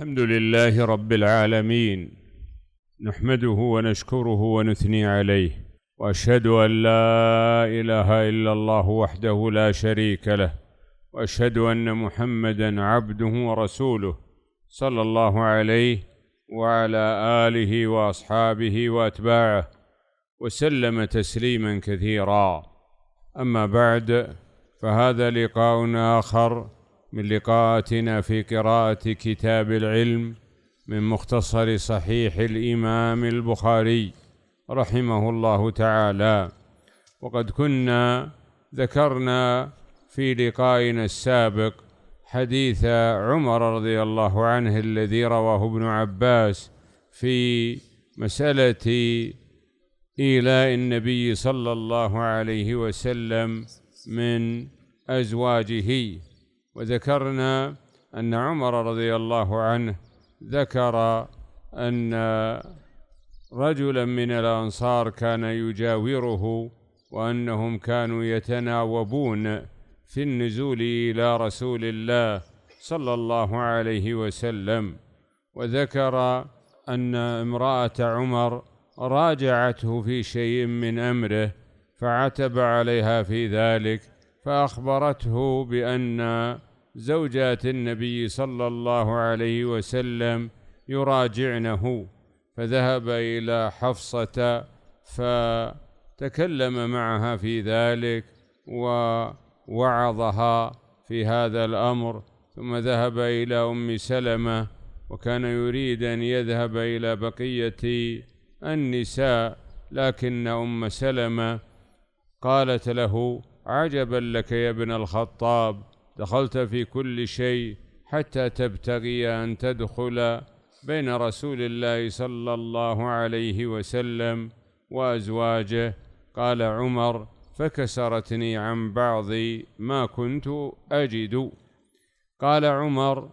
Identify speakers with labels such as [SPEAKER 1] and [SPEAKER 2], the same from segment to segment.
[SPEAKER 1] الحمد لله رب العالمين نحمده ونشكره ونثني عليه واشهد ان لا اله الا الله وحده لا شريك له واشهد ان محمدا عبده ورسوله صلى الله عليه وعلى اله واصحابه واتباعه وسلم تسليما كثيرا اما بعد فهذا لقاء اخر من لقاءاتنا في قراءة كتاب العلم من مختصر صحيح الإمام البخاري رحمه الله تعالى وقد كنا ذكرنا في لقائنا السابق حديث عمر رضي الله عنه الذي رواه ابن عباس في مسألة إيلاء النبي صلى الله عليه وسلم من أزواجه وذكرنا أن عمر رضي الله عنه ذكر أن رجلا من الأنصار كان يجاوره وأنهم كانوا يتناوبون في النزول إلى رسول الله صلى الله عليه وسلم وذكر أن امرأة عمر راجعته في شيء من أمره فعتب عليها في ذلك فأخبرته بأن زوجات النبي صلى الله عليه وسلم يراجعنه فذهب إلى حفصة فتكلم معها في ذلك ووعظها في هذا الأمر ثم ذهب إلى أم سلمة وكان يريد أن يذهب إلى بقية النساء لكن أم سلمة قالت له عجبا لك يا ابن الخطاب دخلت في كل شيء حتى تبتغي أن تدخل بين رسول الله صلى الله عليه وسلم وأزواجه قال عمر فكسرتني عن بعض ما كنت أجد قال عمر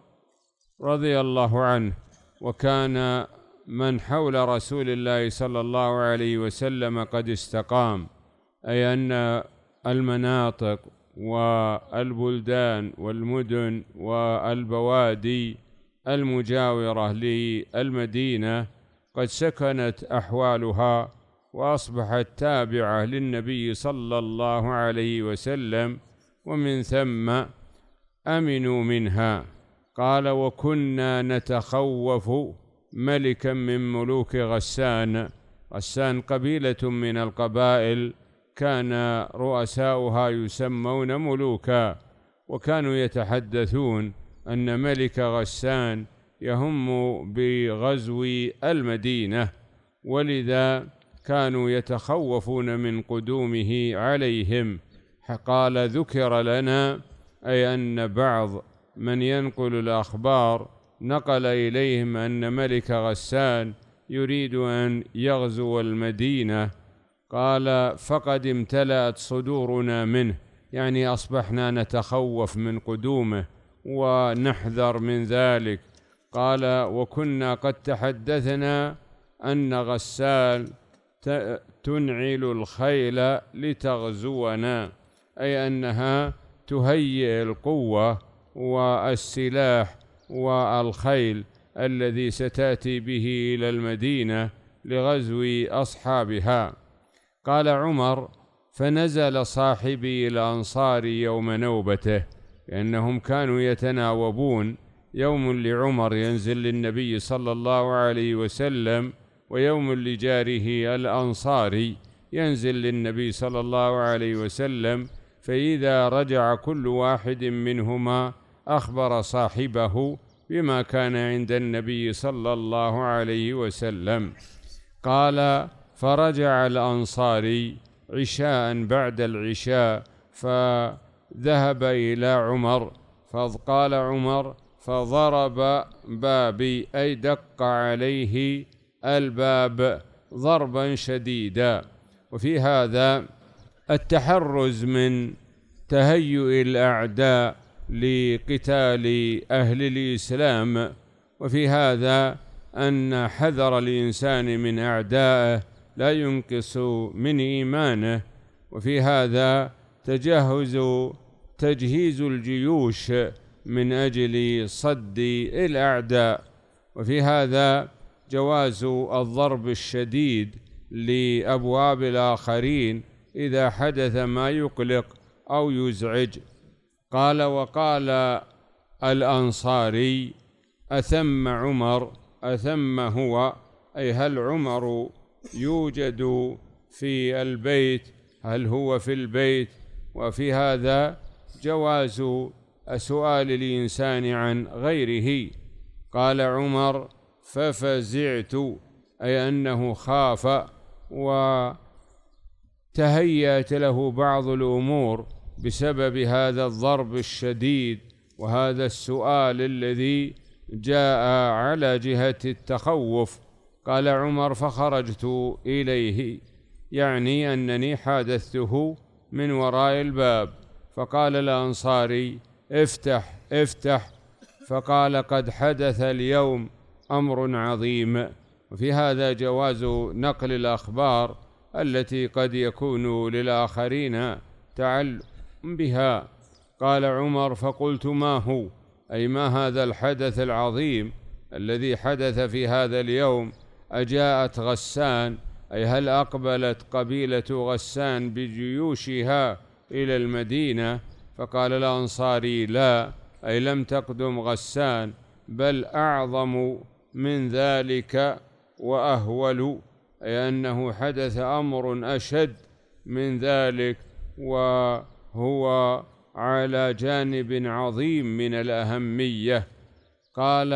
[SPEAKER 1] رضي الله عنه وكان من حول رسول الله صلى الله عليه وسلم قد استقام أي أن المناطق والبلدان والمدن والبوادي المجاوره للمدينه قد سكنت احوالها واصبحت تابعه للنبي صلى الله عليه وسلم ومن ثم امنوا منها قال وكنا نتخوف ملكا من ملوك غسان غسان قبيله من القبائل كان رؤساؤها يسمون ملوكا وكانوا يتحدثون أن ملك غسان يهم بغزو المدينة ولذا كانوا يتخوفون من قدومه عليهم قال ذكر لنا أي أن بعض من ينقل الأخبار نقل إليهم أن ملك غسان يريد أن يغزو المدينة قال فقد امتلأت صدورنا منه يعني أصبحنا نتخوف من قدومه ونحذر من ذلك قال وكنا قد تحدثنا أن غسال تنعل الخيل لتغزونا أي أنها تهيئ القوة والسلاح والخيل الذي ستاتي به الى المدينه لغزو اصحابها قال عمر فنزل صاحبي الأنصار يوم نوبته لأنهم كانوا يتناوبون يوم لعمر ينزل للنبي صلى الله عليه وسلم ويوم لجاره الأنصاري ينزل للنبي صلى الله عليه وسلم فإذا رجع كل واحد منهما أخبر صاحبه بما كان عند النبي صلى الله عليه وسلم قال فرجع الأنصاري عشاء بعد العشاء فذهب إلى عمر فقال عمر فضرب بابي أي دق عليه الباب ضربا شديدا وفي هذا التحرز من تهيؤ الأعداء لقتال أهل الإسلام وفي هذا أن حذر الإنسان من أعدائه لا ينقص من إيمانه وفي هذا تجهز تجهيز الجيوش من أجل صد الأعداء وفي هذا جواز الضرب الشديد لأبواب الآخرين إذا حدث ما يقلق أو يزعج قال وقال الأنصاري أثم عمر أثم هو أي هل عمر يوجد في البيت هل هو في البيت وفي هذا جواز سؤال الإنسان عن غيره قال عمر ففزعت أي أنه خاف وتهيأت له بعض الأمور بسبب هذا الضرب الشديد وهذا السؤال الذي جاء على جهة التخوف قال عمر فخرجت إليه يعني أنني حادثته من وراء الباب فقال الأنصاري افتح افتح فقال قد حدث اليوم أمر عظيم وفي هذا جواز نقل الأخبار التي قد يكون للآخرين تعلم بها قال عمر فقلت ما هو أي ما هذا الحدث العظيم الذي حدث في هذا اليوم أجاءت غسان أي هل أقبلت قبيلة غسان بجيوشها إلى المدينة فقال الأنصاري لا أي لم تقدم غسان بل أعظم من ذلك وأهول أي أنه حدث أمر أشد من ذلك وهو على جانب عظيم من الأهمية قال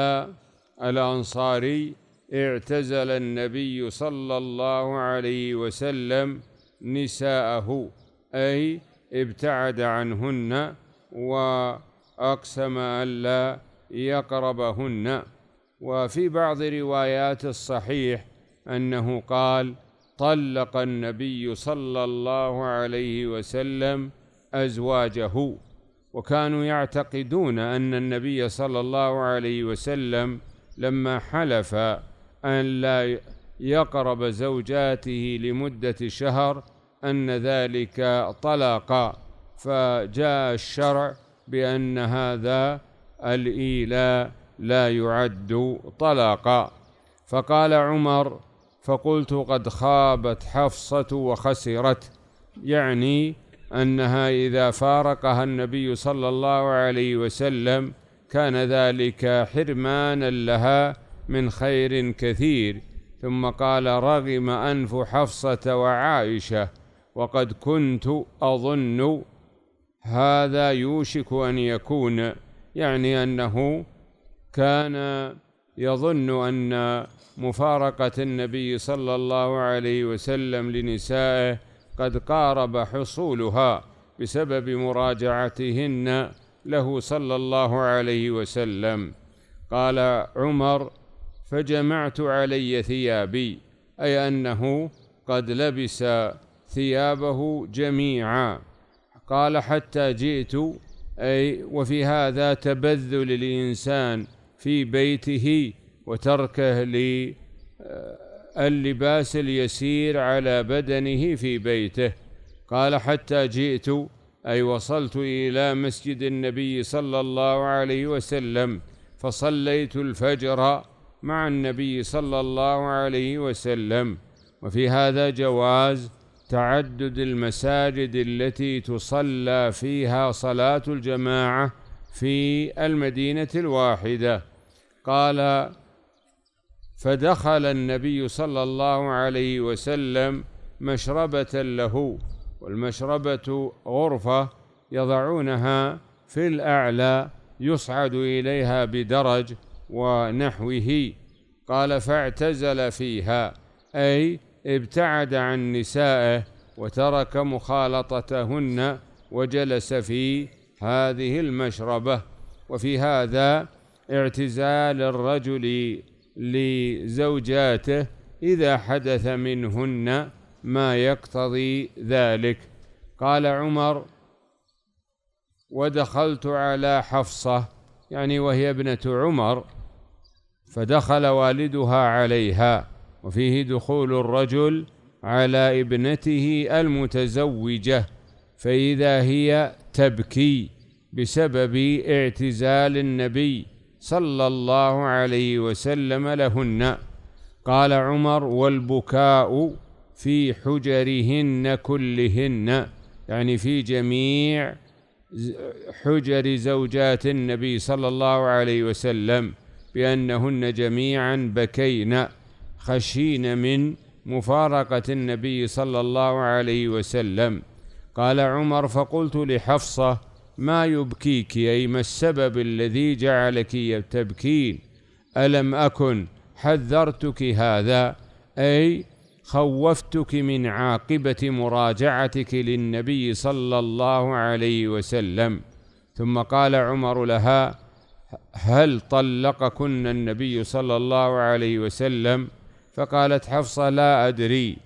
[SPEAKER 1] الأنصاري اعتزل النبي صلى الله عليه وسلم نساءه أي ابتعد عنهن وأقسم ألا يقربهن وفي بعض روايات الصحيح أنه قال طلق النبي صلى الله عليه وسلم أزواجه وكانوا يعتقدون أن النبي صلى الله عليه وسلم لما حلف أن لا يقرب زوجاته لمدة شهر أن ذلك طلاقا فجاء الشرع بأن هذا الإيلاء لا يعد طلاقا فقال عمر فقلت قد خابت حفصة وخسرت يعني أنها إذا فارقها النبي صلى الله عليه وسلم كان ذلك حرمانا لها من خير كثير ثم قال رغم أنف حفصة وعائشة وقد كنت أظن هذا يوشك أن يكون يعني أنه كان يظن أن مفارقة النبي صلى الله عليه وسلم لنسائه قد قارب حصولها بسبب مراجعتهن له صلى الله عليه وسلم قال عمر فجمعت علي ثيابي أي أنه قد لبس ثيابه جميعا قال حتى جئت أي وفي هذا تبذل الإنسان في بيته وتركه آه، للباس اليسير على بدنه في بيته قال حتى جئت أي وصلت إلى مسجد النبي صلى الله عليه وسلم فصليت الفجر مع النبي صلى الله عليه وسلم وفي هذا جواز تعدد المساجد التي تصلى فيها صلاة الجماعة في المدينة الواحدة قال فدخل النبي صلى الله عليه وسلم مشربة له والمشربة غرفة يضعونها في الأعلى يصعد إليها بدرج ونحوه قال فاعتزل فيها أي ابتعد عن نسائه وترك مخالطتهن وجلس في هذه المشربة وفي هذا اعتزال الرجل لزوجاته إذا حدث منهن ما يقتضي ذلك قال عمر ودخلت على حفصة يعني وهي ابنة عمر فدخل والدها عليها وفيه دخول الرجل على ابنته المتزوجة فإذا هي تبكي بسبب اعتزال النبي صلى الله عليه وسلم لهن قال عمر والبكاء في حجرهن كلهن يعني في جميع حجر زوجات النبي صلى الله عليه وسلم بأنهن جميعا بكين خشين من مفارقة النبي صلى الله عليه وسلم قال عمر فقلت لحفصة ما يبكيك أي ما السبب الذي جعلك تبكين ألم أكن حذرتك هذا أي خوفتك من عاقبة مراجعتك للنبي صلى الله عليه وسلم ثم قال عمر لها هل طلقكن النبي صلى الله عليه وسلم فقالت حفصة لا أدري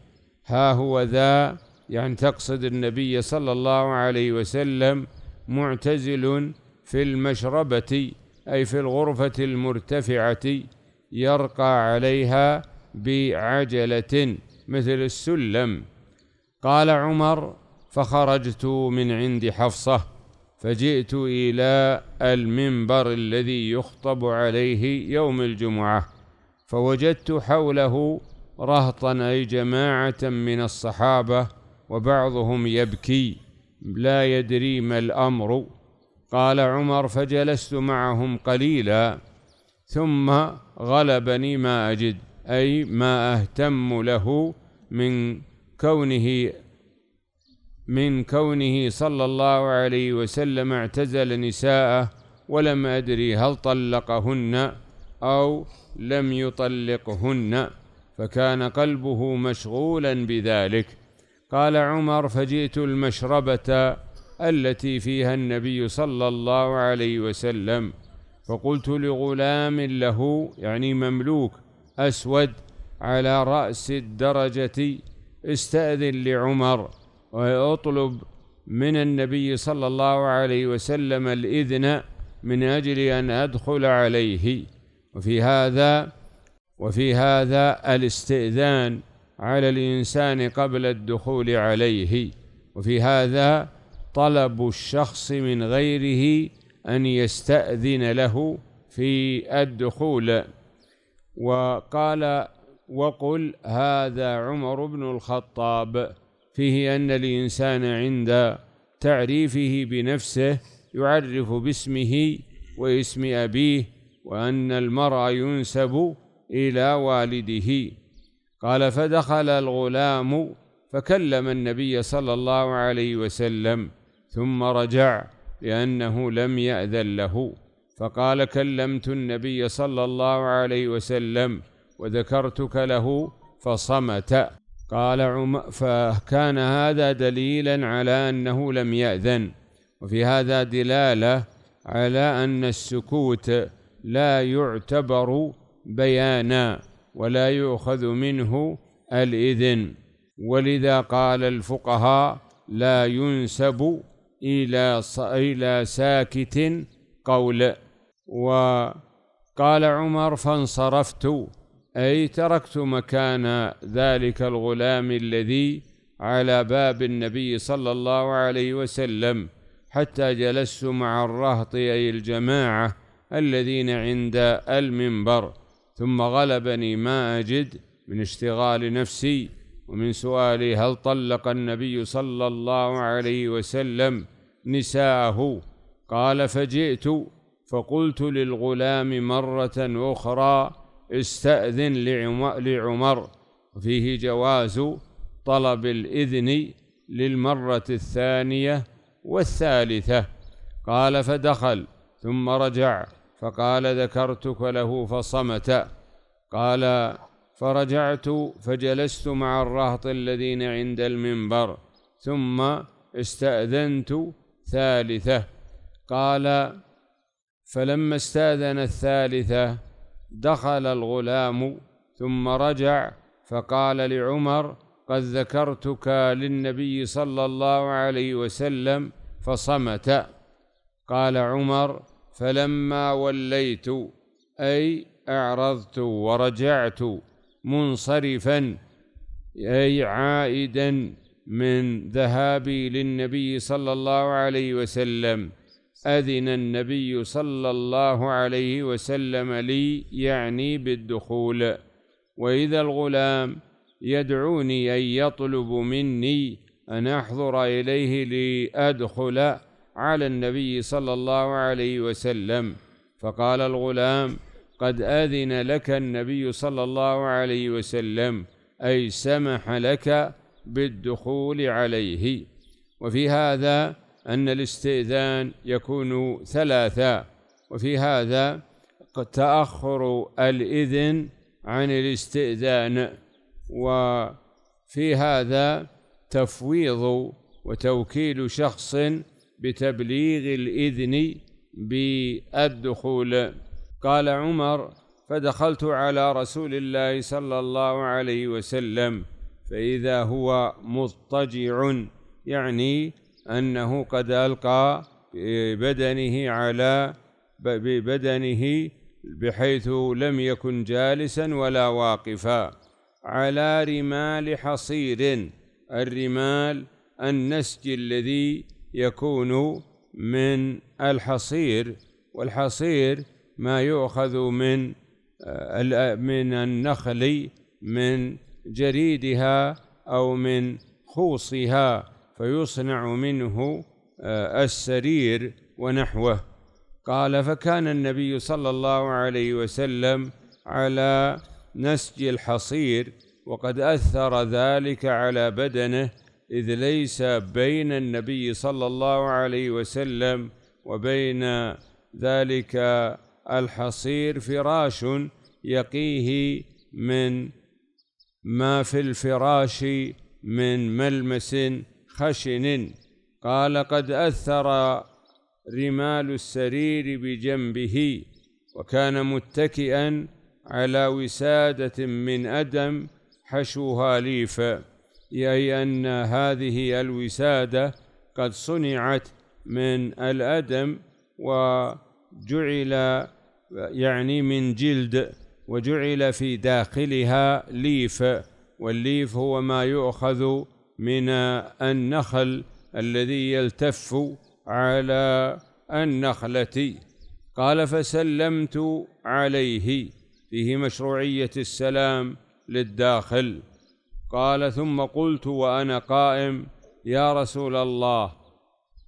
[SPEAKER 1] ها هو ذا يعني تقصد النبي صلى الله عليه وسلم معتزل في المشربة أي في الغرفة المرتفعة يرقى عليها بعجلة مثل السلم قال عمر فخرجت من عند حفصه فجئت إلى المنبر الذي يخطب عليه يوم الجمعة فوجدت حوله رهطا أي جماعة من الصحابة وبعضهم يبكي لا يدري ما الأمر قال عمر فجلست معهم قليلا ثم غلبني ما أجد أي ما أهتم له من كونه من كونه صلى الله عليه وسلم اعتزل نساءه ولم أدري هل طلقهن أو لم يطلقهن فكان قلبه مشغولا بذلك قال عمر فجئت المشربة التي فيها النبي صلى الله عليه وسلم فقلت لغلام له يعني مملوك أسود على رأس الدرجة استأذن لعمر ويطلب من النبي صلى الله عليه وسلم الإذن من أجل أن أدخل عليه وفي هذا وفي هذا الاستئذان على الإنسان قبل الدخول عليه وفي هذا طلب الشخص من غيره أن يستأذن له في الدخول وقال وقل هذا عمر بن الخطاب فيه أن الإنسان عند تعريفه بنفسه يعرف باسمه واسم أبيه وأن المرء ينسب إلى والده قال فدخل الغلام فكلم النبي صلى الله عليه وسلم ثم رجع لأنه لم يأذن له فقال كلمت النبي صلى الله عليه وسلم وذكرتك له فصمت قال عمر فكان هذا دليلا على أنه لم يأذن وفي هذا دلالة على أن السكوت لا يعتبر بيانا ولا يؤخذ منه الإذن ولذا قال الفقهاء لا ينسب إلى إلى ساكت قول وقال عمر فانصرفت أي تركت مكان ذلك الغلام الذي على باب النبي صلى الله عليه وسلم حتى جلست مع الرهط أي الجماعة الذين عند المنبر ثم غلبني ما أجد من اشتغال نفسي ومن سؤالي هل طلق النبي صلى الله عليه وسلم نساءه قال فجئت فقلت للغلام مرة أخرى استأذن لعمر فيه جواز طلب الإذن للمرة الثانية والثالثة قال فدخل ثم رجع فقال ذكرتك له فصمت قال فرجعت فجلست مع الرهط الذين عند المنبر ثم استأذنت ثالثة قال فلما استأذن الثالثة دخل الغلام ثم رجع فقال لعمر قد ذكرتك للنبي صلى الله عليه وسلم فصمت قال عمر فلما وليت اي اعرضت ورجعت منصرفا اي عائدا من ذهابي للنبي صلى الله عليه وسلم أذن النبي صلى الله عليه وسلم لي يعني بالدخول وإذا الغلام يدعوني أن يطلب مني أن أحضر إليه لأدخل على النبي صلى الله عليه وسلم فقال الغلام قد أذن لك النبي صلى الله عليه وسلم أي سمح لك بالدخول عليه وفي هذا أن الاستئذان يكون ثلاثا وفي هذا قد تأخر الإذن عن الاستئذان وفي هذا تفويض وتوكيل شخص بتبليغ الإذن بالدخول قال عمر فدخلت على رسول الله صلى الله عليه وسلم فإذا هو مضطجع يعني أنه قد ألقى بدنه على ببدنه بحيث لم يكن جالسا ولا واقفا على رمال حصير الرمال النسج الذي يكون من الحصير والحصير ما يؤخذ من آه، آه، من النخل من جريدها او من خوصها فيصنع منه آه، السرير ونحوه قال فكان النبي صلى الله عليه وسلم على نسج الحصير وقد أثر ذلك على بدنه إذ ليس بين النبي صلى الله عليه وسلم وبين ذلك الحصير فراش يقيه من ما في الفراش من ملمس خشن قال قد أثر رمال السرير بجنبه وكان متكئا على وسادة من أدم حشوها ليفا أي أن هذه الوسادة قد صنعت من الأدم وجعل يعني من جلد وجعل في داخلها ليف والليف هو ما يؤخذ من النخل الذي يلتف على النخلة قال فسلمت عليه فيه مشروعية السلام للداخل قال ثم قلت وأنا قائم يا رسول الله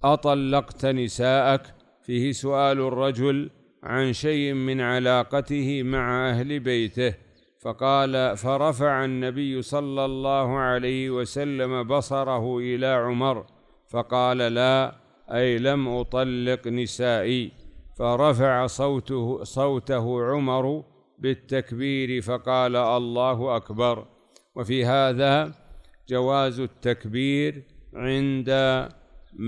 [SPEAKER 1] أطلقت نساءك فيه سؤال الرجل عن شيء من علاقته مع أهل بيته فقال فرفع النبي صلى الله عليه وسلم بصره الى عمر فقال لا اي لم اطلق نسائي فرفع صوته صوته عمر بالتكبير فقال الله اكبر وفي هذا جواز التكبير عند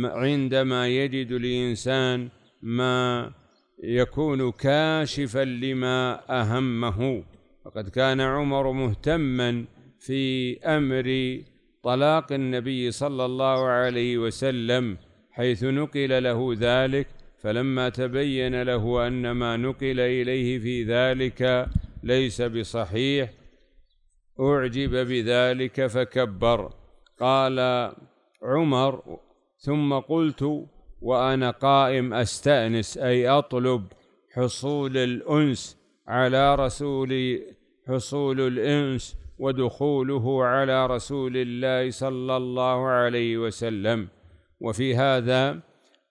[SPEAKER 1] عندما يجد الانسان ما يكون كاشفا لما اهمه وقد كان عمر مهتما في امر طلاق النبي صلى الله عليه وسلم حيث نقل له ذلك فلما تبين له ان ما نقل اليه في ذلك ليس بصحيح اعجب بذلك فكبر قال عمر ثم قلت وانا قائم استانس اي اطلب حصول الانس على رسول حصول الانس ودخوله على رسول الله صلى الله عليه وسلم وفي هذا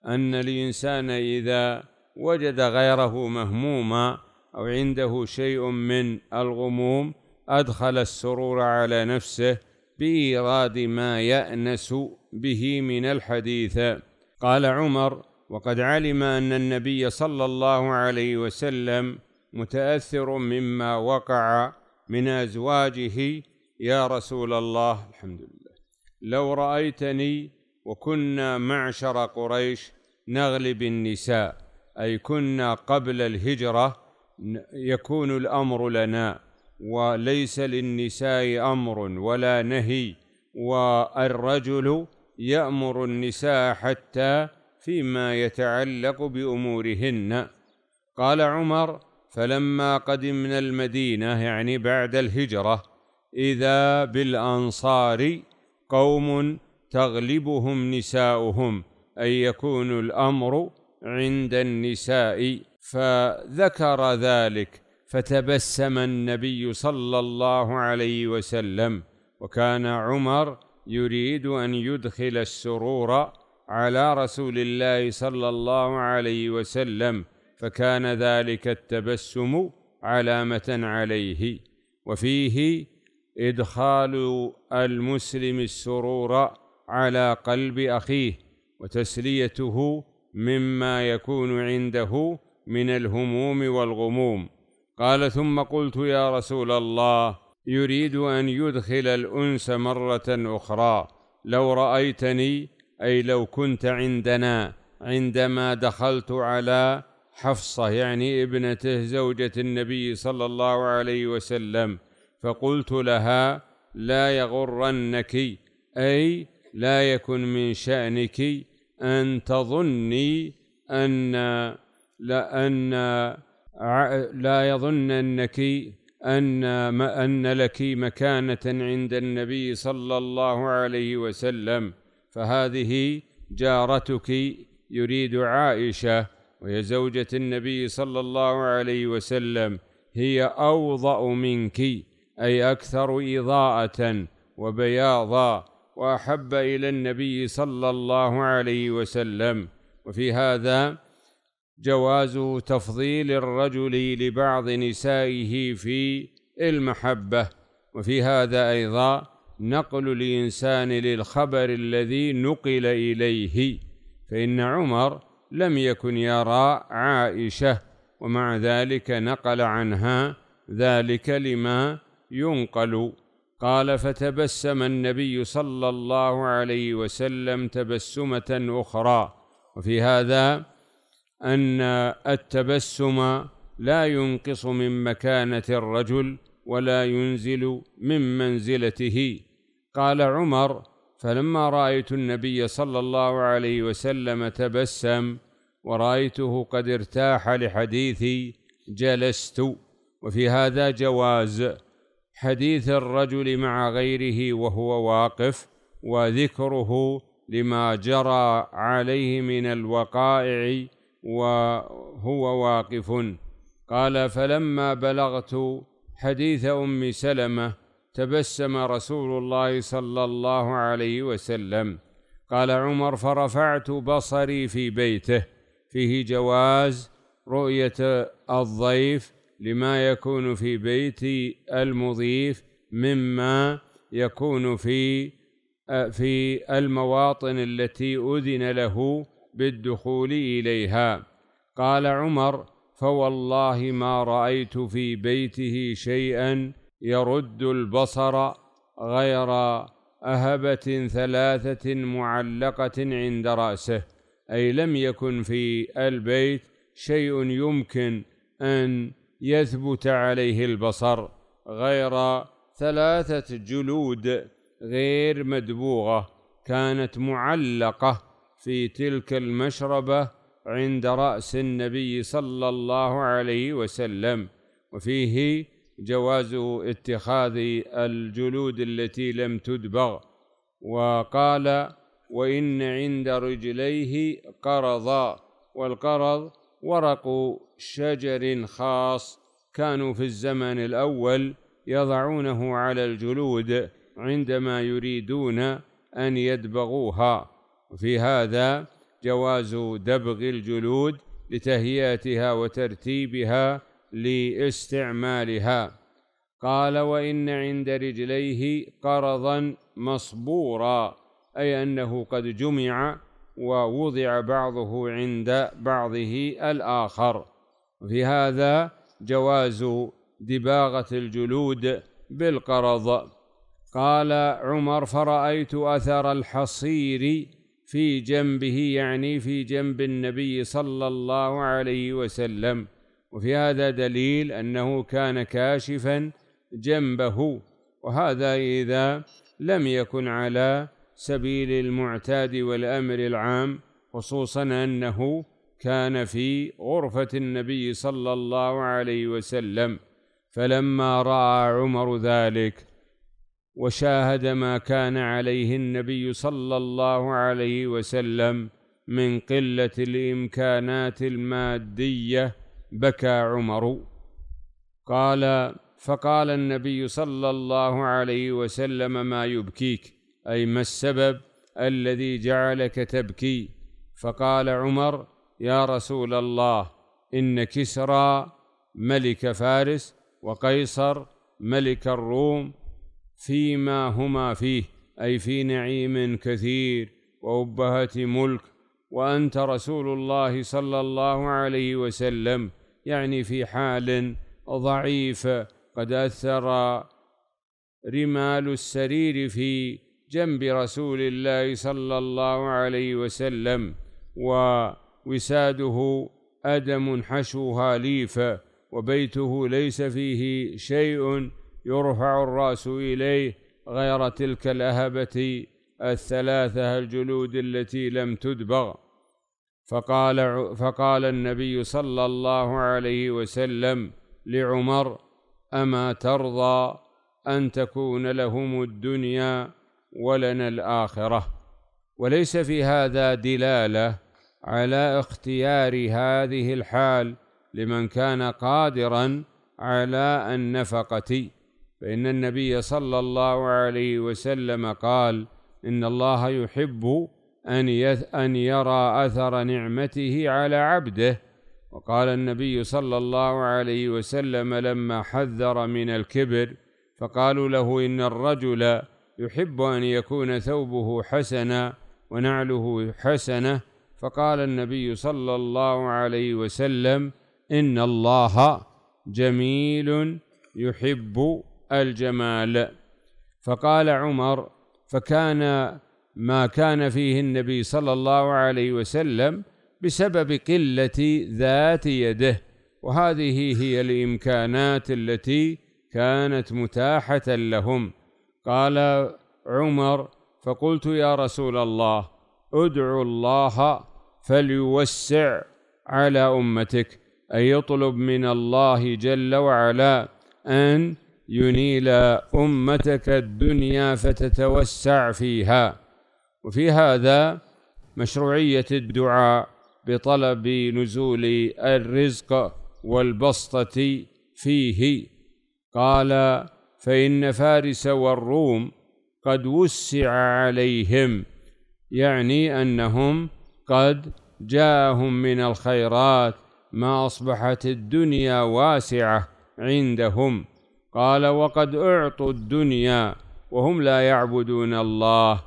[SPEAKER 1] ان الانسان اذا وجد غيره مهموما او عنده شيء من الغموم ادخل السرور على نفسه بايراد ما يانس به من الحديث قال عمر وقد علم ان النبي صلى الله عليه وسلم متاثر مما وقع من ازواجه يا رسول الله الحمد لله لو رايتني وكنا معشر قريش نغلب النساء اي كنا قبل الهجره يكون الامر لنا وليس للنساء امر ولا نهي والرجل يامر النساء حتى فيما يتعلق بامورهن قال عمر فلما قدمنا المدينه يعني بعد الهجره اذا بالانصار قوم تغلبهم نساؤهم اي يكون الامر عند النساء فذكر ذلك فتبسم النبي صلى الله عليه وسلم وكان عمر يريد ان يدخل السرور على رسول الله صلى الله عليه وسلم فكان ذلك التبسم علامة عليه وفيه إدخال المسلم السرور على قلب أخيه وتسليته مما يكون عنده من الهموم والغموم قال ثم قلت يا رسول الله يريد أن يدخل الأنس مرة أخرى لو رأيتني أي لو كنت عندنا عندما دخلت على حفصة يعني ابنته زوجة النبي صلى الله عليه وسلم فقلت لها لا يغرنك أي لا يكن من شأنك أن تظني أن لا لا يظننك أن أن لك مكانة عند النبي صلى الله عليه وسلم فهذه جارتك يريد عائشة وهي زوجة النبي صلى الله عليه وسلم هي أوضأ منك أي أكثر إضاءة وبياضا وأحب إلى النبي صلى الله عليه وسلم وفي هذا جواز تفضيل الرجل لبعض نسائه في المحبة وفي هذا أيضا نقل الإنسان للخبر الذي نقل إليه فإن عمر لم يكن يرى عائشة ومع ذلك نقل عنها ذلك لما ينقل قال فتبسم النبي صلى الله عليه وسلم تبسمة أخرى وفي هذا أن التبسم لا ينقص من مكانة الرجل ولا ينزل من منزلته قال عمر فلما رايت النبي صلى الله عليه وسلم تبسم ورايته قد ارتاح لحديثي جلست وفي هذا جواز حديث الرجل مع غيره وهو واقف وذكره لما جرى عليه من الوقائع وهو واقف قال فلما بلغت حديث ام سلمه تبسم رسول الله صلى الله عليه وسلم قال عمر فرفعت بصري في بيته فيه جواز رؤيه الضيف لما يكون في بيت المضيف مما يكون في في المواطن التي اذن له بالدخول اليها قال عمر فوالله ما رايت في بيته شيئا يرد البصر غير أهبة ثلاثة معلقة عند رأسه أي لم يكن في البيت شيء يمكن أن يثبت عليه البصر غير ثلاثة جلود غير مدبوغة كانت معلقة في تلك المشربة عند رأس النبي صلى الله عليه وسلم وفيه جواز اتخاذ الجلود التي لم تدبغ وقال وإن عند رجليه قرضا والقرض ورق شجر خاص كانوا في الزمن الأول يضعونه على الجلود عندما يريدون أن يدبغوها في هذا جواز دبغ الجلود لتهيئتها وترتيبها لاستعمالها قال وان عند رجليه قرضا مصبورا اي انه قد جمع ووضع بعضه عند بعضه الاخر في هذا جواز دباغه الجلود بالقرض قال عمر فرايت اثر الحصير في جنبه يعني في جنب النبي صلى الله عليه وسلم وفي هذا دليل أنه كان كاشفا جنبه وهذا إذا لم يكن على سبيل المعتاد والأمر العام خصوصا أنه كان في غرفة النبي صلى الله عليه وسلم فلما رأى عمر ذلك وشاهد ما كان عليه النبي صلى الله عليه وسلم من قلة الإمكانات المادية بكى عمر قال فقال النبي صلى الله عليه وسلم ما يبكيك اي ما السبب الذي جعلك تبكي فقال عمر يا رسول الله ان كسرى ملك فارس وقيصر ملك الروم فيما هما فيه اي في نعيم كثير وابهه ملك وانت رسول الله صلى الله عليه وسلم يعني في حال ضعيف قد أثر رمال السرير في جنب رسول الله صلى الله عليه وسلم ووساده أدم حشوها ليف وبيته ليس فيه شيء يرفع الرأس إليه غير تلك الأهبة الثلاثة الجلود التي لم تدبغ فقال فقال النبي صلى الله عليه وسلم لعمر اما ترضى ان تكون لهم الدنيا ولنا الاخره وليس في هذا دلاله على اختيار هذه الحال لمن كان قادرا على النفقه فان النبي صلى الله عليه وسلم قال ان الله يحب أن أن يرى أثر نعمته على عبده وقال النبي صلى الله عليه وسلم لما حذر من الكبر فقالوا له إن الرجل يحب أن يكون ثوبه حسنا ونعله حسنة فقال النبي صلى الله عليه وسلم إن الله جميل يحب الجمال فقال عمر فكان ما كان فيه النبي صلى الله عليه وسلم بسبب قلة ذات يده وهذه هي الإمكانات التي كانت متاحة لهم قال عمر فقلت يا رسول الله ادعو الله فليوسع على أمتك أي يطلب من الله جل وعلا أن ينيل أمتك الدنيا فتتوسع فيها وفي هذا مشروعية الدعاء بطلب نزول الرزق والبسطة فيه قال فإن فارس والروم قد وسع عليهم يعني أنهم قد جاءهم من الخيرات ما أصبحت الدنيا واسعة عندهم قال وقد أعطوا الدنيا وهم لا يعبدون الله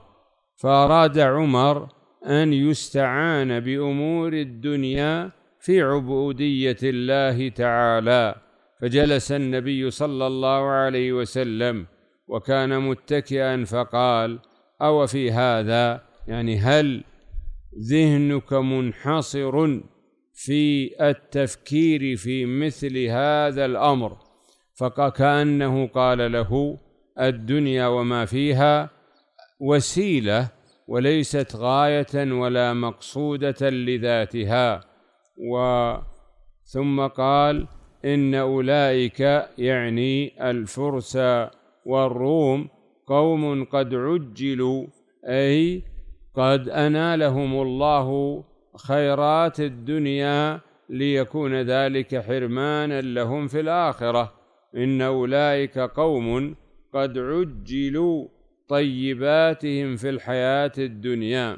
[SPEAKER 1] فأراد عمر أن يستعان بأمور الدنيا في عبودية الله تعالى فجلس النبي صلى الله عليه وسلم وكان متكئا فقال أو في هذا يعني هل ذهنك منحصر في التفكير في مثل هذا الأمر فكأنه قال له الدنيا وما فيها وسيله وليست غايه ولا مقصوده لذاتها و ثم قال ان اولئك يعني الفرس والروم قوم قد عجلوا اي قد انالهم الله خيرات الدنيا ليكون ذلك حرمانا لهم في الاخره ان اولئك قوم قد عجلوا طيباتهم في الحياة الدنيا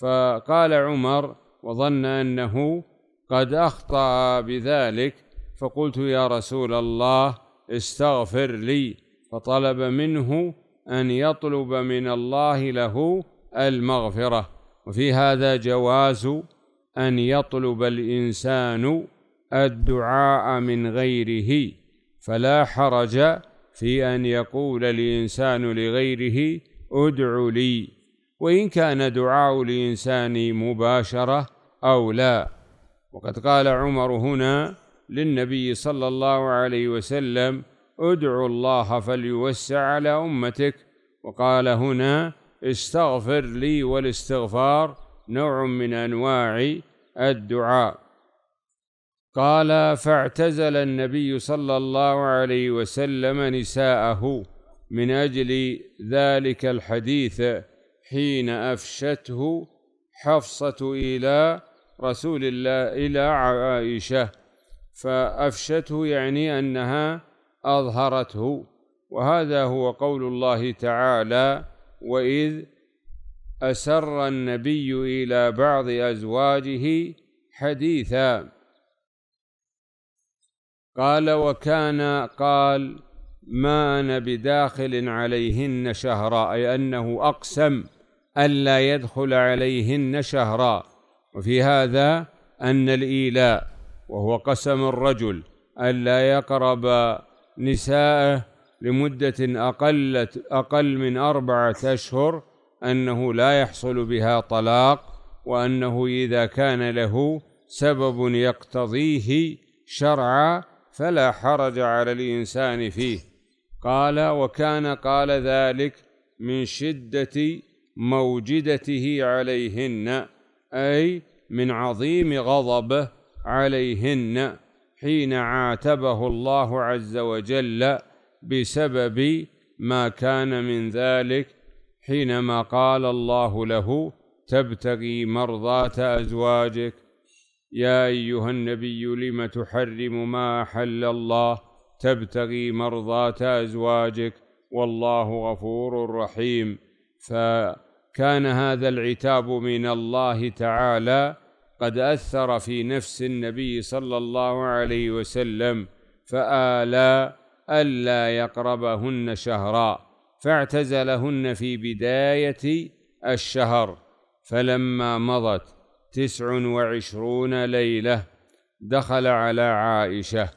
[SPEAKER 1] فقال عمر وظن أنه قد أخطأ بذلك فقلت يا رسول الله استغفر لي فطلب منه أن يطلب من الله له المغفرة وفي هذا جواز أن يطلب الإنسان الدعاء من غيره فلا حرج في أن يقول الإنسان لغيره ادع لي وإن كان دعاء الإنسان مباشرة أو لا وقد قال عمر هنا للنبي صلى الله عليه وسلم ادع الله فليوسع على أمتك وقال هنا استغفر لي والاستغفار نوع من أنواع الدعاء قال فاعتزل النبي صلى الله عليه وسلم نساءه من اجل ذلك الحديث حين افشته حفصه الى رسول الله الى عائشه فافشته يعني انها اظهرته وهذا هو قول الله تعالى واذ اسر النبي الى بعض ازواجه حديثا قال وكان قال ما أنا بداخل عليهن شهرا أي أنه أقسم ألا يدخل عليهن شهرا وفي هذا أن الإيلاء وهو قسم الرجل ألا يقرب نساءه لمدة أقلت أقل من أربعة أشهر أنه لا يحصل بها طلاق وأنه إذا كان له سبب يقتضيه شرعا فلا حرج على الإنسان فيه قال وكان قال ذلك من شدة موجدته عليهن أي من عظيم غضبه عليهن حين عاتبه الله عز وجل بسبب ما كان من ذلك حينما قال الله له تبتغي مرضاه ازواجك يا ايها النبي لم تحرم ما احل الله تبتغي مرضاه ازواجك والله غفور رحيم فكان هذا العتاب من الله تعالى قد اثر في نفس النبي صلى الله عليه وسلم فالى الا يقربهن شهرا فاعتزلهن في بدايه الشهر فلما مضت تسع وعشرون ليلة دخل على عائشة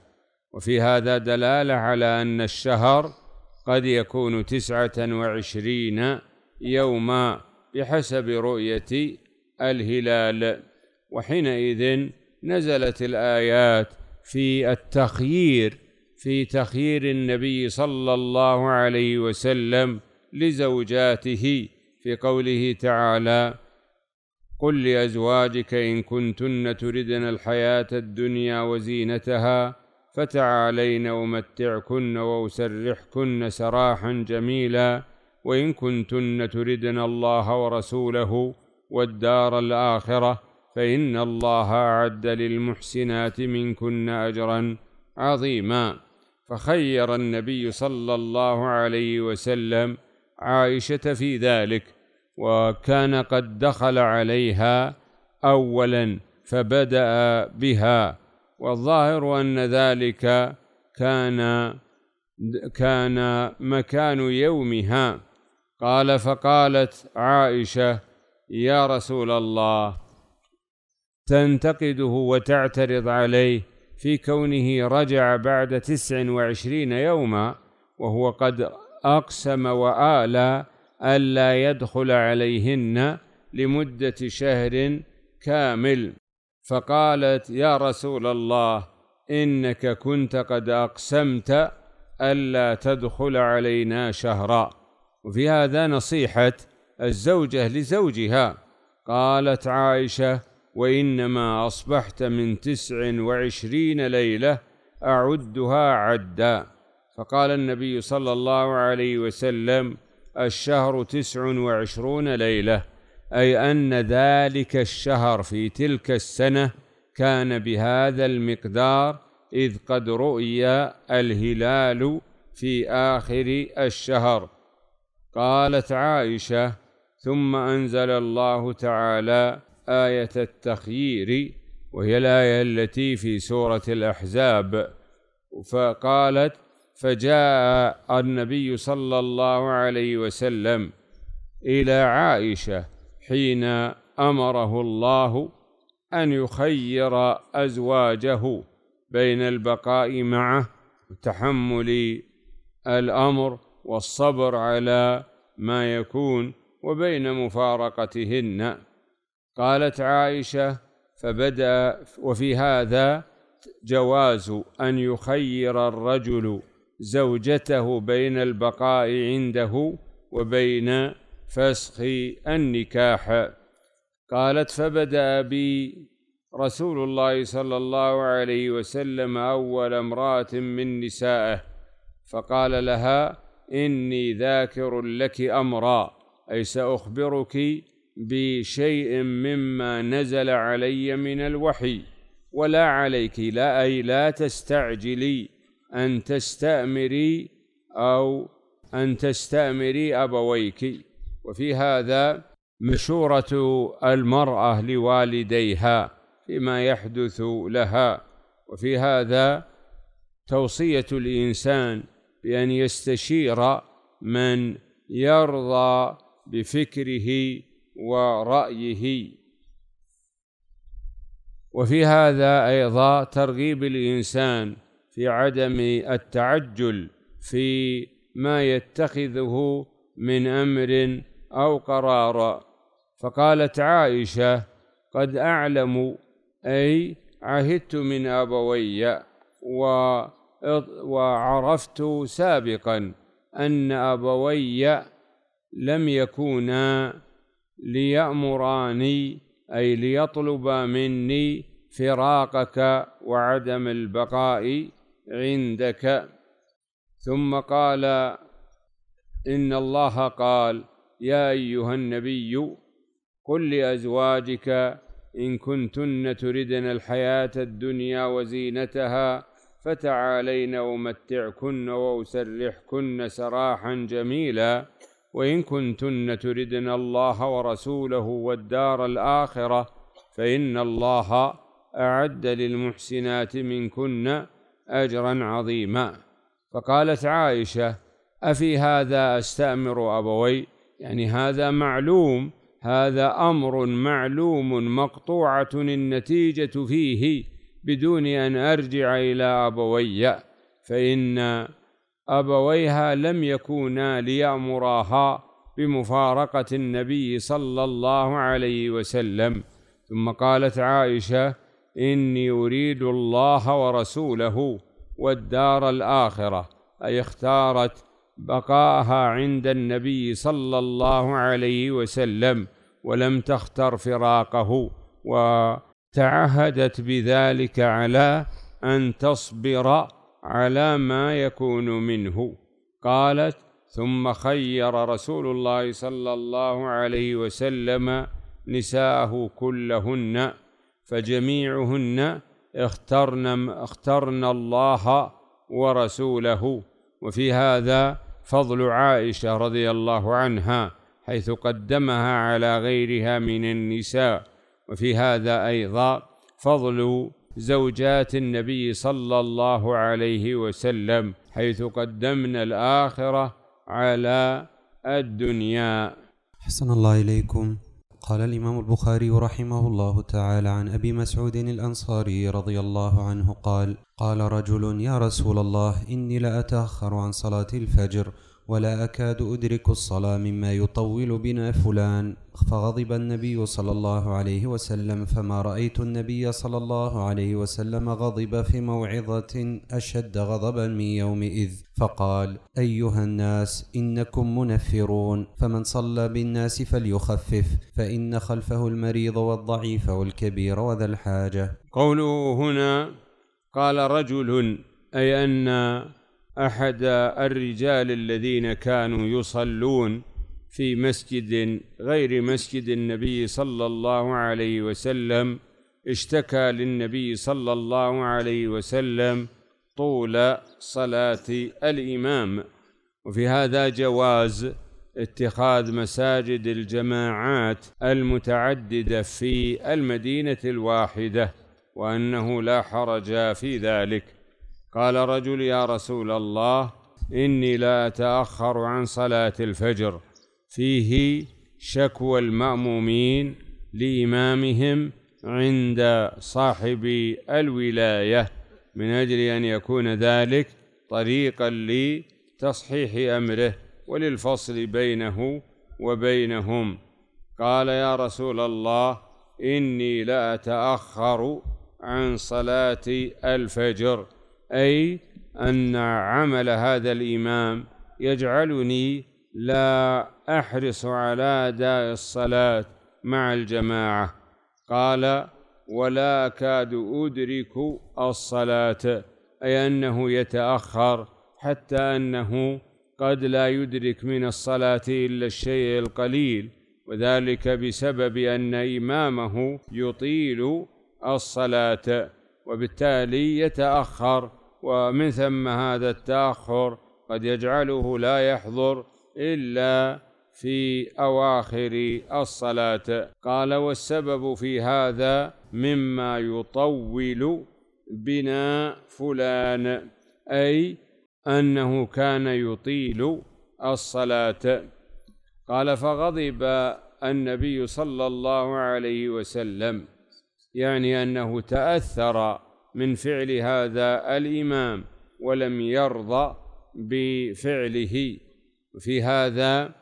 [SPEAKER 1] وفي هذا دلالة على أن الشهر قد يكون تسعة وعشرين يوما بحسب رؤية الهلال وحينئذ نزلت الآيات في التخيير في تخيير النبي صلى الله عليه وسلم لزوجاته في قوله تعالى قل لازواجك ان كنتن تردن الحياه الدنيا وزينتها فتعالين امتعكن واسرحكن سراحا جميلا وان كنتن تردن الله ورسوله والدار الاخره فان الله اعد للمحسنات منكن اجرا عظيما فخير النبي صلى الله عليه وسلم عائشه في ذلك وكان قد دخل عليها أولا فبدأ بها والظاهر أن ذلك كان كان مكان يومها قال فقالت عائشة يا رسول الله تنتقده وتعترض عليه في كونه رجع بعد تسع وعشرين يوما وهو قد أقسم وآلى ألا يدخل عليهن لمدة شهر كامل فقالت يا رسول الله إنك كنت قد أقسمت ألا تدخل علينا شهرا وفي هذا نصيحة الزوجة لزوجها قالت عائشة وإنما أصبحت من تسع وعشرين ليلة أعدها عدا فقال النبي صلى الله عليه وسلم الشهر تسع وعشرون ليلة أي أن ذلك الشهر في تلك السنة كان بهذا المقدار إذ قد رؤي الهلال في آخر الشهر قالت عائشة ثم أنزل الله تعالى آية التخيير وهي الآية التي في سورة الأحزاب فقالت فجاء النبي صلى الله عليه وسلم إلى عائشة حين أمره الله أن يخير أزواجه بين البقاء معه وتحمل الأمر والصبر على ما يكون وبين مفارقتهن قالت عائشة فبدأ وفي هذا جواز أن يخير الرجل زوجته بين البقاء عنده وبين فسخ النكاح قالت فبدا بي رسول الله صلى الله عليه وسلم اول امراه من نسائه فقال لها اني ذاكر لك امرا اي ساخبرك بشيء مما نزل علي من الوحي ولا عليك لا اي لا تستعجلي أن تستأمري أو أن تستأمري أبويك وفي هذا مشورة المرأة لوالديها فيما يحدث لها وفي هذا توصية الإنسان بأن يستشير من يرضى بفكره ورأيه وفي هذا أيضا ترغيب الإنسان في عدم التعجل في ما يتخذه من امر او قرار فقالت عائشه قد اعلم اي عهدت من ابوي و وعرفت سابقا ان ابوي لم يكونا ليامراني اي ليطلبا مني فراقك وعدم البقاء عندك ثم قال ان الله قال يا ايها النبي قل لازواجك ان كنتن تردن الحياه الدنيا وزينتها فتعالين امتعكن واسرحكن سراحا جميلا وان كنتن تردن الله ورسوله والدار الاخره فان الله اعد للمحسنات منكن أجرا عظيما فقالت عائشة أفي هذا أستأمر أبوي يعني هذا معلوم هذا أمر معلوم مقطوعة النتيجة فيه بدون أن أرجع إلى أبوي فإن أبويها لم يكونا ليأمراها بمفارقة النبي صلى الله عليه وسلم ثم قالت عائشة إني أريد الله ورسوله والدار الآخرة أي اختارت بقاها عند النبي صلى الله عليه وسلم ولم تختر فراقه وتعهدت بذلك على أن تصبر على ما يكون منه قالت ثم خير رسول الله صلى الله عليه وسلم نساءه كلهن فجميعهن اخترن اخترن الله ورسوله وفي هذا فضل عائشة رضي الله عنها حيث قدمها على غيرها من النساء وفي هذا أيضا فضل زوجات النبي صلى الله عليه وسلم حيث قدمنا الآخرة على الدنيا
[SPEAKER 2] حسن الله إليكم قال الإمام البخاري رحمه الله تعالى عن أبي مسعود الأنصاري رضي الله عنه قال قال رجل يا رسول الله إني لأتأخر عن صلاة الفجر ولا أكاد أدرك الصلاة مما يطول بنا فلان فغضب النبي صلى الله عليه وسلم فما رأيت النبي صلى الله عليه وسلم غضب في موعظة أشد غضبا من يومئذ فقال أيها الناس إنكم منفرون فمن صلى بالناس فليخفف فإن خلفه المريض والضعيف والكبير وذا الحاجة
[SPEAKER 1] قوله هنا قال رجل أي أن احد الرجال الذين كانوا يصلون في مسجد غير مسجد النبي صلى الله عليه وسلم اشتكى للنبي صلى الله عليه وسلم طول صلاه الامام وفي هذا جواز اتخاذ مساجد الجماعات المتعدده في المدينه الواحده وانه لا حرج في ذلك قال رجل يا رسول الله إني لا أتأخر عن صلاة الفجر فيه شكوى المأمومين لإمامهم عند صاحب الولاية من أجل أن يكون ذلك طريقا لتصحيح أمره وللفصل بينه وبينهم قال يا رسول الله إني لأتأخر عن صلاة الفجر أي أن عمل هذا الإمام يجعلني لا أحرص على أداء الصلاة مع الجماعة قال ولا أكاد أدرك الصلاة أي أنه يتأخر حتى أنه قد لا يدرك من الصلاة إلا الشيء القليل وذلك بسبب أن إمامه يطيل الصلاة وبالتالي يتأخر ومن ثم هذا التأخر قد يجعله لا يحضر إلا في أواخر الصلاة قال والسبب في هذا مما يطول بنا فلان أي أنه كان يطيل الصلاة قال فغضب النبي صلى الله عليه وسلم يعني أنه تأثر من فعل هذا الإمام ولم يرضى بفعله في هذا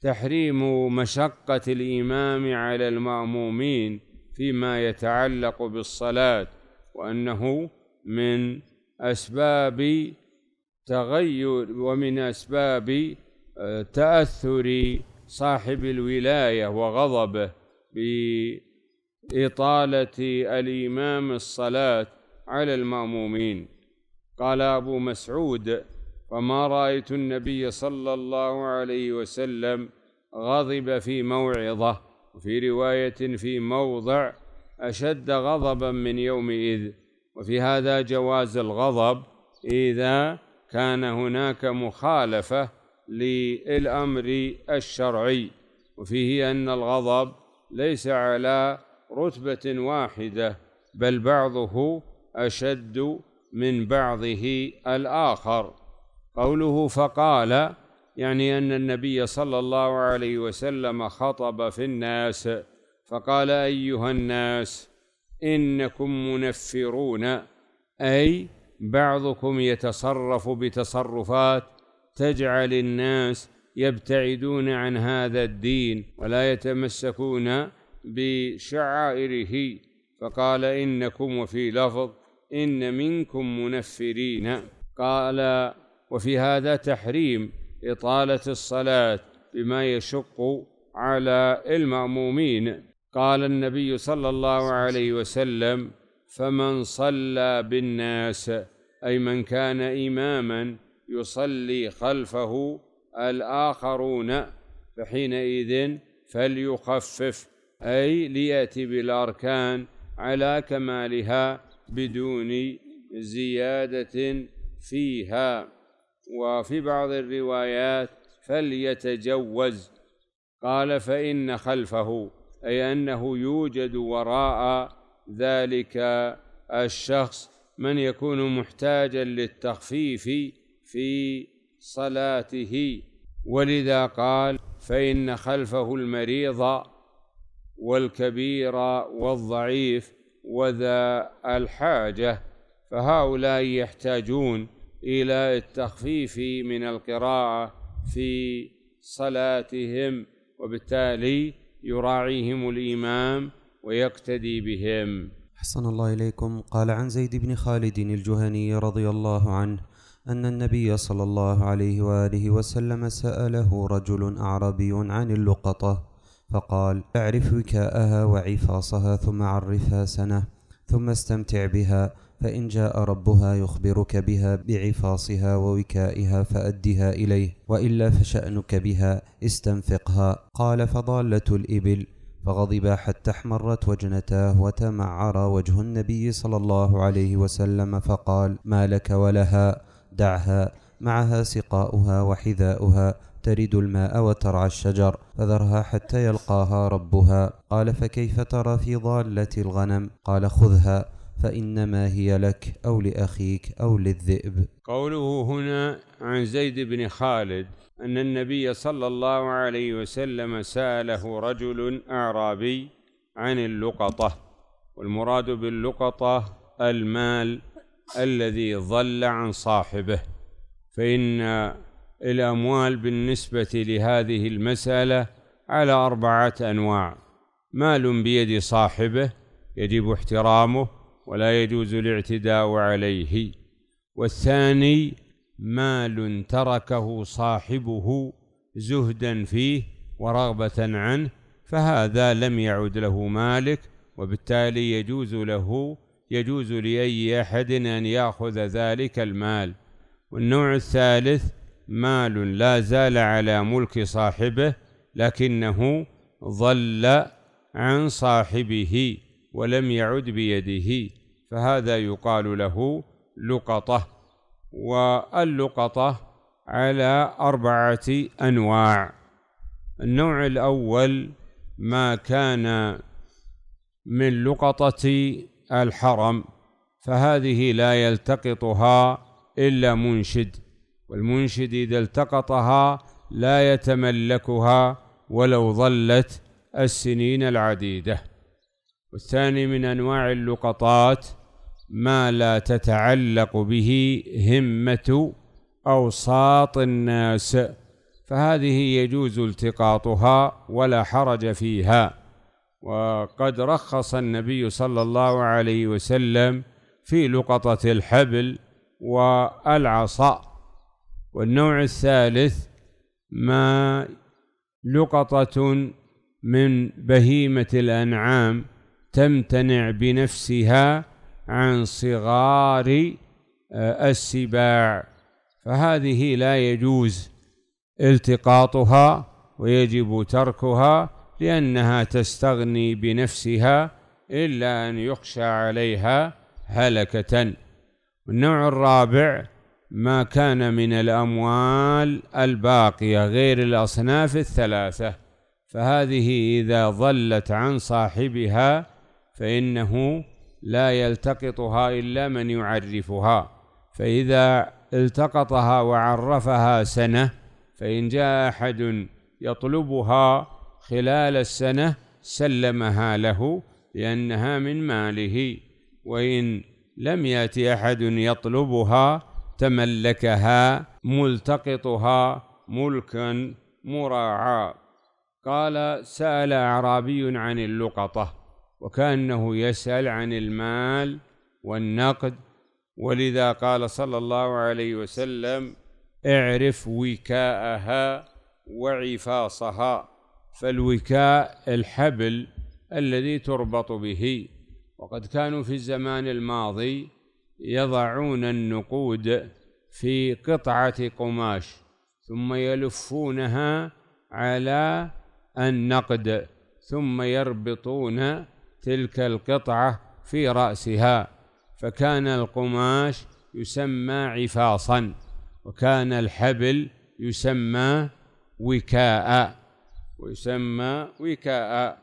[SPEAKER 1] تحريم مشقة الإمام على المأمومين فيما يتعلق بالصلاة وأنه من أسباب تغير ومن أسباب آه، تأثر صاحب الولاية وغضبه بإطالة الإمام الصلاة على المامومين قال ابو مسعود وما رايت النبي صلى الله عليه وسلم غضب في موعظه وفي روايه في موضع اشد غضبا من يومئذ وفي هذا جواز الغضب اذا كان هناك مخالفه للامر الشرعي وفيه ان الغضب ليس على رتبه واحده بل بعضه أشد من بعضه الآخر قوله فقال يعني أن النبي صلى الله عليه وسلم خطب في الناس فقال أيها الناس إنكم منفرون أي بعضكم يتصرف بتصرفات تجعل الناس يبتعدون عن هذا الدين ولا يتمسكون بشعائره فقال إنكم وفي لفظ إن منكم منفرين قال وفي هذا تحريم إطالة الصلاة بما يشق على المأمومين قال النبي صلى الله عليه وسلم فمن صلى بالناس أي من كان إماما يصلي خلفه الآخرون فحينئذ فليخفف أي ليأتي بالأركان على كمالها بدون زيادة فيها وفي بعض الروايات فليتجوز قال فإن خلفه أي أنه يوجد وراء ذلك الشخص من يكون محتاجا للتخفيف في صلاته ولذا قال فإن خلفه المريض والكبير والضعيف وذا الحاجة فهؤلاء يحتاجون إلى التخفيف من القراءة في صلاتهم وبالتالي يراعيهم الإمام ويقتدي بهم
[SPEAKER 2] حسن الله إليكم قال عن زيد بن خالد الجهني رضي الله عنه أن النبي صلى الله عليه وآله وسلم سأله رجل أعربي عن اللقطة فقال اعرف وكاءها وعفاصها ثم عرفها سنة ثم استمتع بها فإن جاء ربها يخبرك بها بعفاصها ووكائها فأدها إليه وإلا فشأنك بها استنفقها قال فضالة الإبل فغضبا حتى احمرت وجنتاه وتمعر وجه النبي صلى الله عليه وسلم فقال ما لك ولها دعها معها سقاؤها وحذاؤها ترد الماء وترعى الشجر فذرها حتى يلقاها ربها قال فكيف ترى في ضالة الغنم قال خذها فإنما هي لك أو لأخيك أو للذئب
[SPEAKER 1] قوله هنا عن زيد بن خالد أن النبي صلى الله عليه وسلم سأله رجل أعرابي عن اللقطة والمراد باللقطة المال الذي ضل عن صاحبه فإن الأموال بالنسبة لهذه المسألة على أربعة أنواع مال بيد صاحبه يجب احترامه ولا يجوز الاعتداء عليه والثاني مال تركه صاحبه زهدا فيه ورغبة عنه فهذا لم يعد له مالك وبالتالي يجوز له يجوز لأي أحد أن يأخذ ذلك المال والنوع الثالث مال لا زال على ملك صاحبه لكنه ضل عن صاحبه ولم يعد بيده فهذا يقال له لقطة واللقطة على أربعة أنواع النوع الأول ما كان من لقطة الحرم فهذه لا يلتقطها إلا منشد والمنشد إذا التقطها لا يتملكها ولو ظلت السنين العديدة والثاني من أنواع اللقطات ما لا تتعلق به همة أوساط الناس فهذه يجوز التقاطها ولا حرج فيها وقد رخص النبي صلى الله عليه وسلم في لقطة الحبل والعصا والنوع الثالث ما لقطة من بهيمة الأنعام تمتنع بنفسها عن صغار آه، السباع فهذه لا يجوز التقاطها ويجب تركها لأنها تستغني بنفسها إلا أن يخشى عليها هلكة النوع الرابع ما كان من الأموال الباقية غير الأصناف الثلاثة فهذه إذا ضلت عن صاحبها فإنه لا يلتقطها إلا من يعرفها فإذا التقطها وعرفها سنة فإن جاء أحد يطلبها خلال السنة سلمها له لأنها من ماله وإن لم يأتي أحد يطلبها تملكها ملتقطها ملكا مراعا قال سأل أعرابي عن اللقطة وكأنه يسأل عن المال والنقد ولذا قال صلى الله عليه وسلم اعرف وكاءها وعفاصها فالوكاء الحبل الذي تربط به وقد كانوا في الزمان الماضي يضعون النقود في قطعة قماش ثم يلفونها على النقد ثم يربطون تلك القطعة في رأسها فكان القماش يسمى عفاصا وكان الحبل يسمى وكاء ويسمى وكاء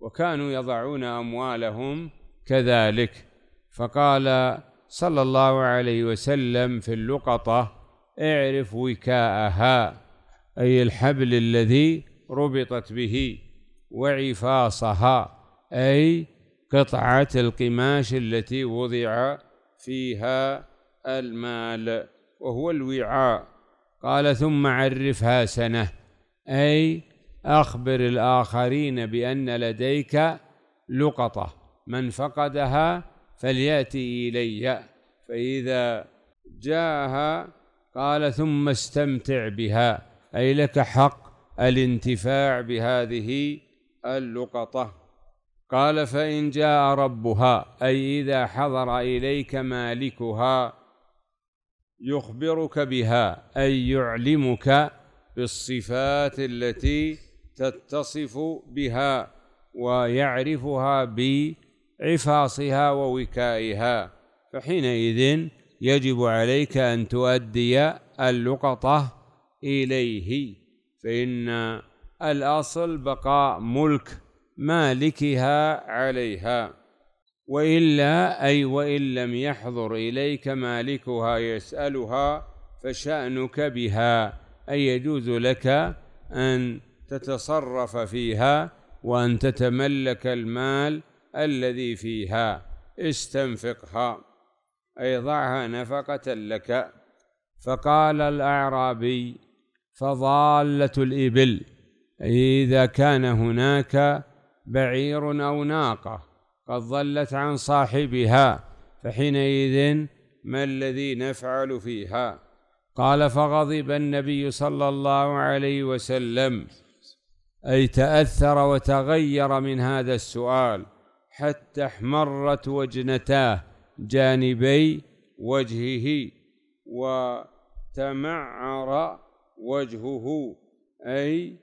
[SPEAKER 1] وكانوا يضعون أموالهم كذلك فقال صلى الله عليه وسلم في اللقطة اعرف وكاءها أي الحبل الذي ربطت به وعفاصها أي قطعة القماش التي وضع فيها المال وهو الوعاء قال ثم عرفها سنة أي أخبر الآخرين بأن لديك لقطة من فقدها فليأتي إلي فإذا جاءها قال ثم استمتع بها أي لك حق الانتفاع بهذه اللقطة قال فإن جاء ربها أي إذا حضر إليك مالكها يخبرك بها أي يعلمك بالصفات التي تتصف بها ويعرفها ب عفاصها ووكائها فحينئذ يجب عليك أن تؤدي اللقطة إليه فإن الأصل بقاء ملك مالكها عليها وإلا أي وإن لم يحضر إليك مالكها يسألها فشأنك بها أي يجوز لك أن تتصرف فيها وأن تتملك المال الذي فيها استنفقها أي ضعها نفقة لك فقال الأعرابي فضالة الإبل أي إذا كان هناك بعير أو ناقة قد ضلت عن صاحبها فحينئذ ما الذي نفعل فيها قال فغضب النبي صلى الله عليه وسلم أي تأثر وتغير من هذا السؤال حتى احمرت وجنتاه جانبي وجهه وتمعر وجهه أي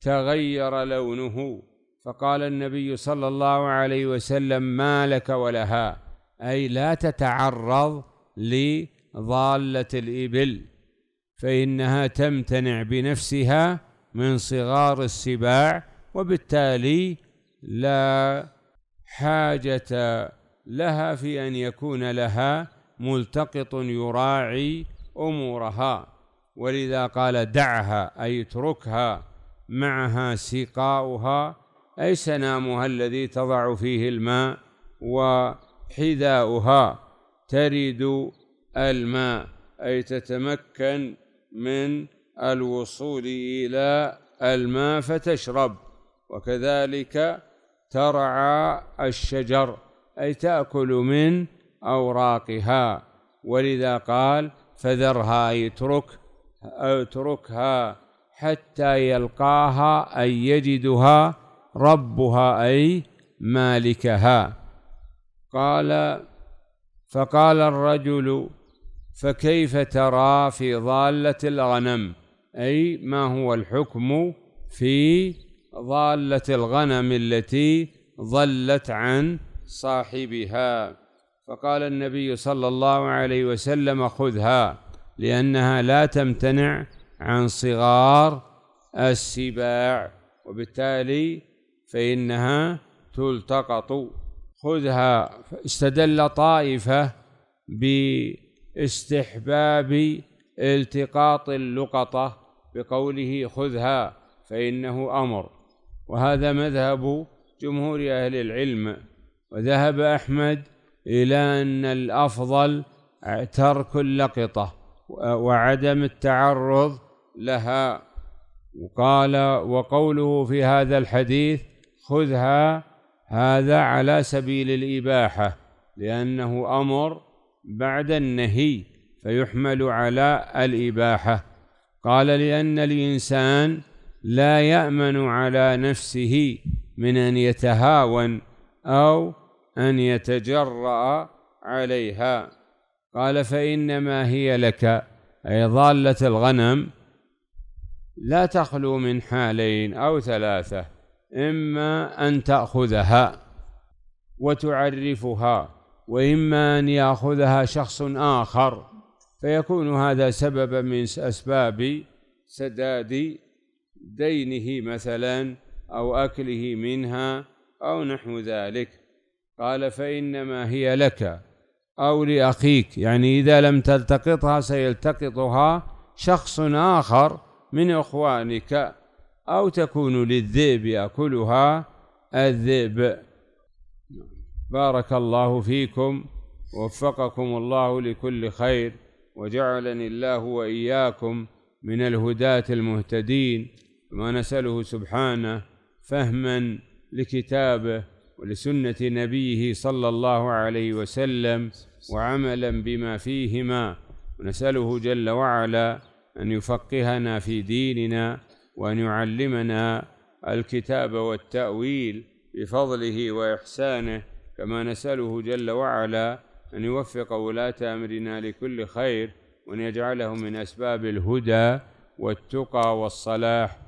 [SPEAKER 1] تغير لونه فقال النبي صلى الله عليه وسلم ما لك ولها أي لا تتعرض لضالة الإبل فإنها تمتنع بنفسها من صغار السباع وبالتالي لا حاجة لها في أن يكون لها ملتقط يراعي أمورها ولذا قال دعها أي اتركها معها سقاؤها أي سنامها الذي تضع فيه الماء وحذاؤها ترد الماء أي تتمكن من الوصول إلى الماء فتشرب وكذلك ترعى الشجر أي تأكل من أوراقها ولذا قال فذرها يترك اتركها حتى يلقاها أي يجدها ربها أي مالكها قال فقال الرجل فكيف ترى في ضالة الغنم أي ما هو الحكم في ضالة الغنم التي ضلت عن صاحبها فقال النبي صلى الله عليه وسلم خذها لأنها لا تمتنع عن صغار السباع وبالتالي فإنها تلتقط خذها استدل طائفة باستحباب التقاط اللقطة بقوله خذها فإنه أمر وهذا مذهب جمهور أهل العلم وذهب أحمد إلى أن الأفضل ترك اللقطة وعدم التعرض لها وقال وقوله في هذا الحديث خذها هذا على سبيل الإباحة لأنه أمر بعد النهي فيحمل على الإباحة قال لأن الإنسان لا يأمن على نفسه من أن يتهاون أو أن يتجرأ عليها قال فإنما هي لك أي ضالة الغنم لا تخلو من حالين أو ثلاثة إما أن تأخذها وتعرفها وإما أن يأخذها شخص آخر فيكون هذا سببا من أسباب سداد دينه مثلا أو أكله منها أو نحو ذلك قال فإنما هي لك أو لأخيك يعني إذا لم تلتقطها سيلتقطها شخص آخر من إخوانك أو تكون للذئب يأكلها الذئب بارك الله فيكم ووفقكم الله لكل خير وجعلني الله وإياكم من الهداة المهتدين كما نسأله سبحانه فهما لكتابه ولسنة نبيه صلى الله عليه وسلم وعملا بما فيهما ونسأله جل وعلا أن يفقهنا في ديننا وأن يعلمنا الكتاب والتأويل بفضله وإحسانه كما نسأله جل وعلا أن يوفق ولاة أمرنا لكل خير وأن يجعلهم من أسباب الهدى والتقى والصلاح